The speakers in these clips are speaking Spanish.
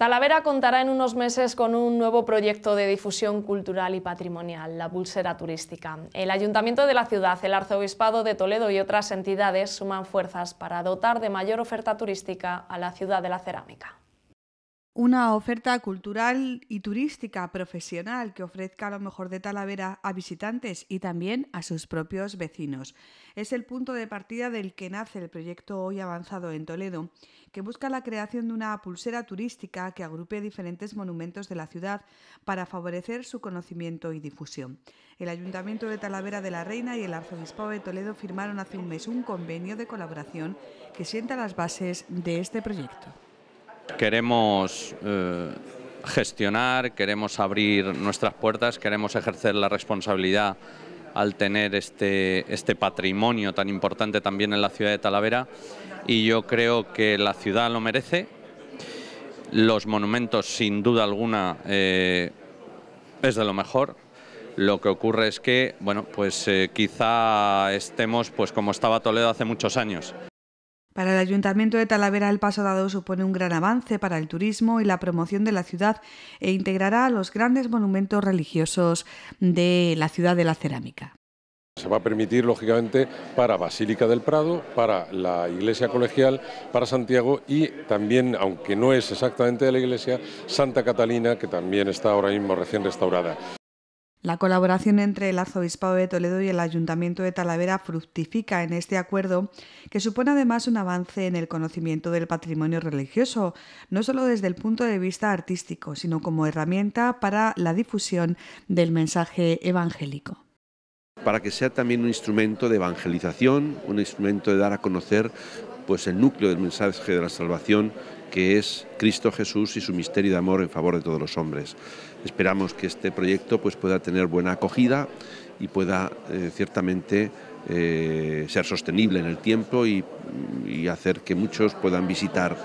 Talavera contará en unos meses con un nuevo proyecto de difusión cultural y patrimonial, la pulsera turística. El Ayuntamiento de la ciudad, el Arzobispado de Toledo y otras entidades suman fuerzas para dotar de mayor oferta turística a la ciudad de la cerámica una oferta cultural y turística profesional que ofrezca lo mejor de Talavera a visitantes y también a sus propios vecinos. Es el punto de partida del que nace el proyecto Hoy Avanzado en Toledo, que busca la creación de una pulsera turística que agrupe diferentes monumentos de la ciudad para favorecer su conocimiento y difusión. El Ayuntamiento de Talavera de la Reina y el Arzobispo de Toledo firmaron hace un mes un convenio de colaboración que sienta las bases de este proyecto. Queremos eh, gestionar, queremos abrir nuestras puertas, queremos ejercer la responsabilidad al tener este, este, patrimonio tan importante también en la ciudad de Talavera y yo creo que la ciudad lo merece. Los monumentos sin duda alguna eh, es de lo mejor. Lo que ocurre es que, bueno, pues eh, quizá estemos pues como estaba Toledo hace muchos años. Para el Ayuntamiento de Talavera el paso dado supone un gran avance para el turismo y la promoción de la ciudad e integrará los grandes monumentos religiosos de la ciudad de la cerámica. Se va a permitir, lógicamente, para Basílica del Prado, para la Iglesia Colegial, para Santiago y también, aunque no es exactamente de la Iglesia, Santa Catalina, que también está ahora mismo recién restaurada. La colaboración entre el Arzobispado de Toledo y el Ayuntamiento de Talavera fructifica en este acuerdo, que supone además un avance en el conocimiento del patrimonio religioso, no solo desde el punto de vista artístico, sino como herramienta para la difusión del mensaje evangélico para que sea también un instrumento de evangelización, un instrumento de dar a conocer pues el núcleo del mensaje de la salvación que es Cristo Jesús y su misterio de amor en favor de todos los hombres. Esperamos que este proyecto pues, pueda tener buena acogida y pueda eh, ciertamente eh, ser sostenible en el tiempo y, y, hacer que muchos puedan visitar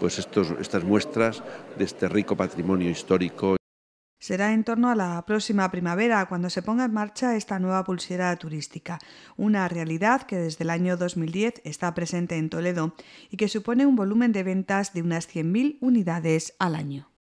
pues, estos, estas muestras de este rico patrimonio histórico. Será en torno a la próxima primavera cuando se ponga en marcha esta nueva pulsera turística, una realidad que desde el año 2010 está presente en Toledo y que supone un volumen de ventas de unas 100.000 unidades al año.